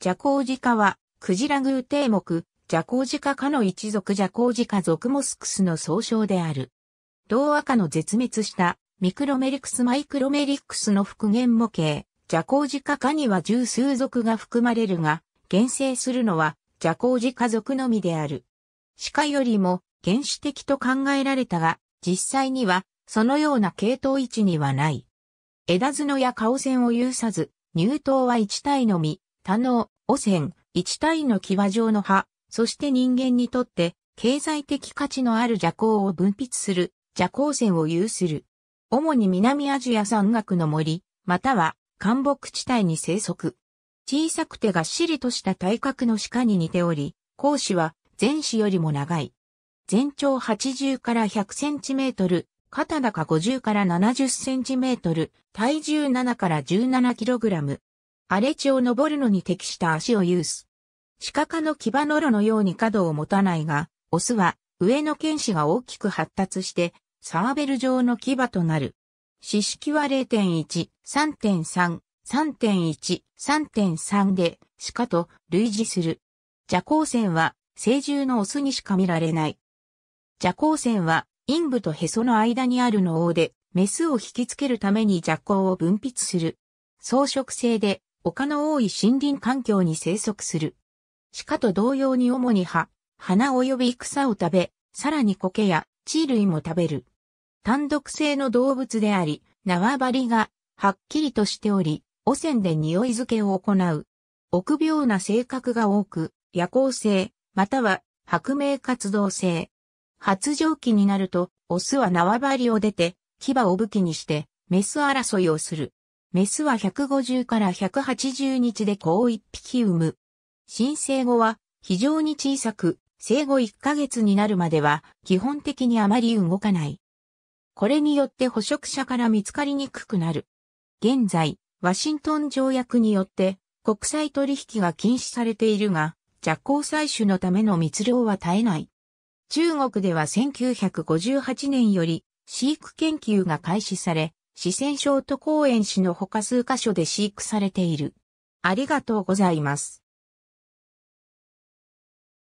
ジャコウジカは、クジラー廷目、ジャコウジカ科の一族ジャコウジカ属モスクスの総称である。同赤の絶滅したミクロメリクスマイクロメリクスの復元模型、ジャコウジカ科には十数族が含まれるが、現生するのはジャコウジカ属のみである。鹿よりも原始的と考えられたが、実際にはそのような系統位置にはない。枝角や顔線を有さず、乳頭は一体のみ、多能、汚染、一体の際状の葉、そして人間にとって経済的価値のある邪行を分泌する邪行線を有する。主に南アジア山岳の森、または寒木地帯に生息。小さくてがっしりとした体格の鹿に似ており、講師は前肢よりも長い。全長80から100センチメートル、肩高50から70センチメートル、体重7から17キログラム。荒れ地を登るのに適した足を有す。鹿科の牙のろのように角を持たないが、オスは上の剣士が大きく発達して、サーベル状の牙となる。四式は0.1、3.3、3.1、3.3で鹿と類似する。蛇行線は成獣のオスにしか見られない。蛇行線は陰部とへその間にあるの王で、メスを引きつけるために蛇行を分泌する。装飾性で丘の多い森林環境に生息する。鹿と同様に主に葉、花及び草を食べ、さらに苔や地類も食べる。単独性の動物であり、縄張りがはっきりとしており、汚染で匂い付けを行う。臆病な性格が多く、夜行性、または白明活動性。発情期になると、オスは縄張りを出て、牙を武器にして、メス争いをする。メスは150から180日で子を1匹産む。新生後は非常に小さく、生後1ヶ月になるまでは基本的にあまり動かない。これによって捕食者から見つかりにくくなる。現在、ワシントン条約によって国際取引が禁止されているが、蛇行採取のための密漁は絶えない。中国では1958年より飼育研究が開始され、四川省都公園市の他数箇所で飼育されている。ありがとうございます。